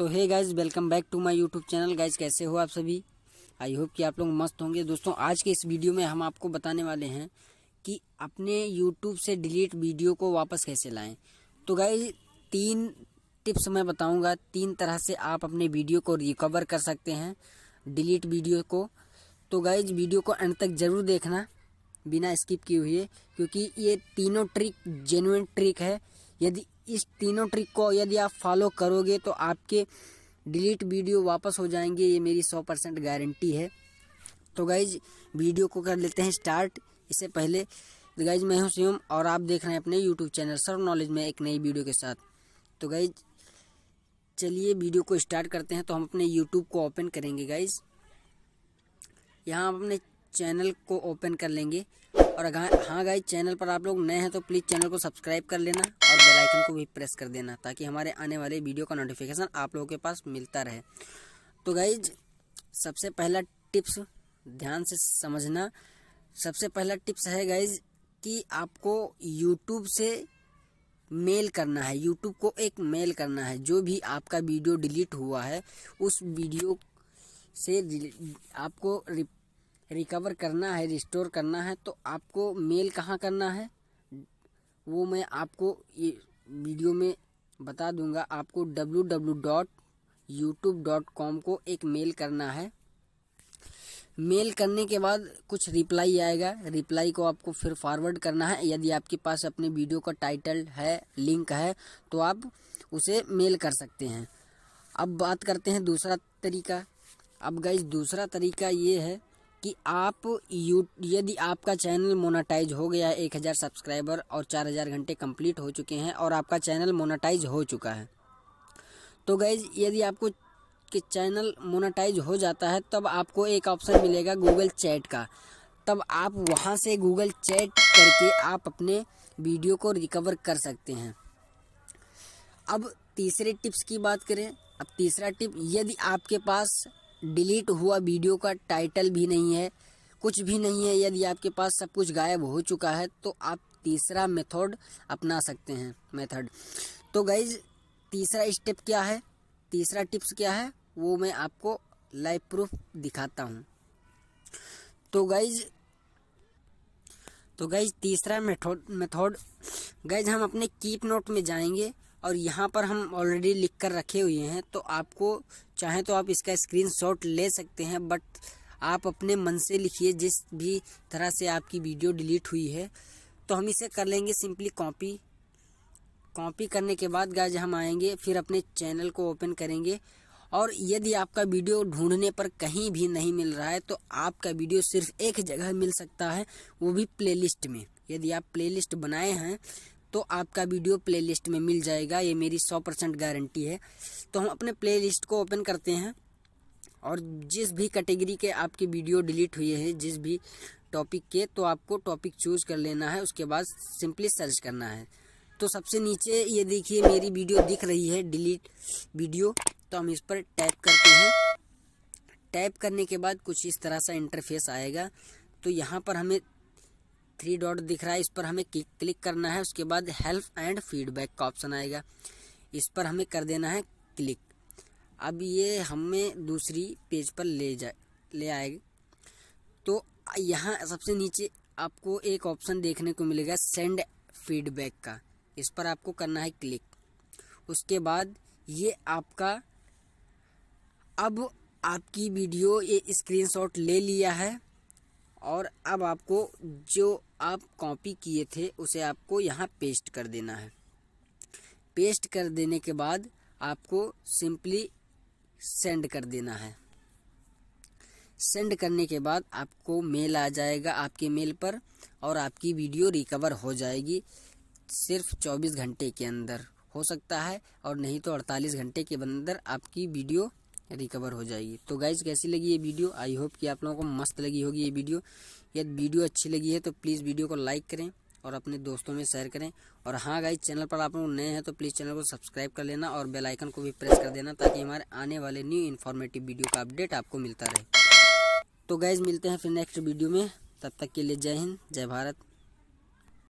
तो hey guys welcome back to my YouTube channel guys कैसे हो आप सभी आई होप कि आप लोग मस्त होंगे दोस्तों आज के इस वीडियो में हम आपको बताने वाले हैं कि अपने यूट्यूब से डिलीट वीडियो को वापस कैसे लाएं तो गाइज तीन टिप्स मैं बताऊंगा तीन तरह से आप अपने वीडियो को रिकवर कर सकते हैं डिलीट वीडियो को तो गाइज वीडियो को एंड तक ज़रूर देखना बिना स्किप किए हुए क्योंकि ये तीनों ट्रिक जेनुइन ट्रिक है यदि इस तीनों ट्रिक को यदि आप फॉलो करोगे तो आपके डिलीट वीडियो वापस हो जाएंगे ये मेरी सौ परसेंट गारंटी है तो गाइज वीडियो को कर लेते हैं स्टार्ट इससे पहले तो गाइज मैं हूं सीम और आप देख रहे हैं अपने यूट्यूब चैनल सर्व नॉलेज में एक नई वीडियो के साथ तो गाइज चलिए वीडियो को स्टार्ट करते हैं तो हम अपने यूट्यूब को ओपन करेंगे गाइज यहाँ आप अपने चैनल को ओपन कर लेंगे और हाँ गाइज चैनल पर आप लोग नए हैं तो प्लीज़ चैनल को सब्सक्राइब कर लेना और बेल आइकन को भी प्रेस कर देना ताकि हमारे आने वाले वीडियो का नोटिफिकेशन आप लोगों के पास मिलता रहे तो गाइज सबसे पहला टिप्स ध्यान से समझना सबसे पहला टिप्स है गाइज कि आपको यूट्यूब से मेल करना है यूट्यूब को एक मेल करना है जो भी आपका वीडियो डिलीट हुआ है उस वीडियो से आपको रिकवर करना है रिस्टोर करना है तो आपको मेल कहाँ करना है वो मैं आपको ये वीडियो में बता दूंगा आपको W W dot YouTube dot com को एक मेल करना है मेल करने के बाद कुछ रिप्लाई आएगा रिप्लाई को आपको फिर फॉरवर्ड करना है यदि आपके पास अपने वीडियो का टाइटल है लिंक है तो आप उसे मेल कर सकते हैं अब बात करते हैं दूसरा तरीका अब गई दूसरा तरीका ये है कि आप यू यदि आपका चैनल मोनाटाइज हो गया है एक हज़ार सब्सक्राइबर और चार हज़ार घंटे कंप्लीट हो चुके हैं और आपका चैनल मोनाटाइज हो चुका है तो गैज़ यदि आपको कि चैनल मोनाटाइज हो जाता है तब आपको एक ऑप्शन मिलेगा गूगल चैट का तब आप वहाँ से गूगल चैट करके आप अपने वीडियो को रिकवर कर सकते हैं अब तीसरे टिप्स की बात करें अब तीसरा टिप यदि आपके पास डिलीट हुआ वीडियो का टाइटल भी नहीं है कुछ भी नहीं है यदि आपके पास सब कुछ गायब हो चुका है तो आप तीसरा मेथड अपना सकते हैं मेथड तो गाइज तीसरा स्टेप क्या है तीसरा टिप्स क्या है वो मैं आपको लाइव प्रूफ दिखाता हूँ तो गाइज तो गाइज तीसरा मेथड मेथड गाइज हम अपने कीप नोट में जाएंगे और यहाँ पर हम ऑलरेडी लिख कर रखे हुए हैं तो आपको चाहे तो आप इसका स्क्रीनशॉट ले सकते हैं बट आप अपने मन से लिखिए जिस भी तरह से आपकी वीडियो डिलीट हुई है तो हम इसे कर लेंगे सिंपली कॉपी कॉपी करने के बाद गाज हम आएंगे फिर अपने चैनल को ओपन करेंगे और यदि आपका वीडियो ढूंढने पर कहीं भी नहीं मिल रहा है तो आपका वीडियो सिर्फ एक जगह मिल सकता है वो भी प्लेलिस्ट में यदि आप प्लेलिस्ट बनाए हैं तो आपका वीडियो प्लेलिस्ट में मिल जाएगा ये मेरी सौ परसेंट गारंटी है तो हम अपने प्लेलिस्ट को ओपन करते हैं और जिस भी कैटेगरी के आपके वीडियो डिलीट हुए हैं जिस भी टॉपिक के तो आपको टॉपिक चूज़ कर लेना है उसके बाद सिंपली सर्च करना है तो सबसे नीचे ये देखिए मेरी वीडियो दिख रही है डिलीट वीडियो तो हम इस पर टैप करते हैं टैप करने के बाद कुछ इस तरह सा इंटरफेस आएगा तो यहाँ पर हमें थ्री डॉट दिख रहा है इस पर हमें क्लिक करना है उसके बाद हेल्प एंड फीडबैक का ऑप्शन आएगा इस पर हमें कर देना है क्लिक अब ये हमें दूसरी पेज पर ले जाए ले आएगा तो यहाँ सबसे नीचे आपको एक ऑप्शन देखने को मिलेगा सेंड फीडबैक का इस पर आपको करना है क्लिक उसके बाद ये आपका अब आपकी वीडियो ये स्क्रीनशॉट ले लिया है और अब आपको जो आप कॉपी किए थे उसे आपको यहाँ पेस्ट कर देना है पेस्ट कर देने के बाद आपको सिंपली सेंड कर देना है सेंड करने के बाद आपको मेल आ जाएगा आपके मेल पर और आपकी वीडियो रिकवर हो जाएगी सिर्फ 24 घंटे के अंदर हो सकता है और नहीं तो 48 घंटे के अंदर आपकी वीडियो रिकवर हो जाएगी तो गाइज कैसी लगी ये वीडियो आई होप कि आप लोगों को मस्त लगी होगी ये वीडियो यदि वीडियो अच्छी लगी है तो प्लीज़ वीडियो को लाइक करें और अपने दोस्तों में शेयर करें और हाँ गाइज चैनल पर आप लोग नए हैं तो प्लीज़ चैनल को सब्सक्राइब कर लेना और बेल आइकन को भी प्रेस कर देना ताकि हमारे आने वाले न्यू इन्फॉर्मेटिव वीडियो का अपडेट आपको मिलता रहे तो गाइज मिलते हैं फिर नेक्स्ट वीडियो में तब तक के लिए जय हिंद जय भारत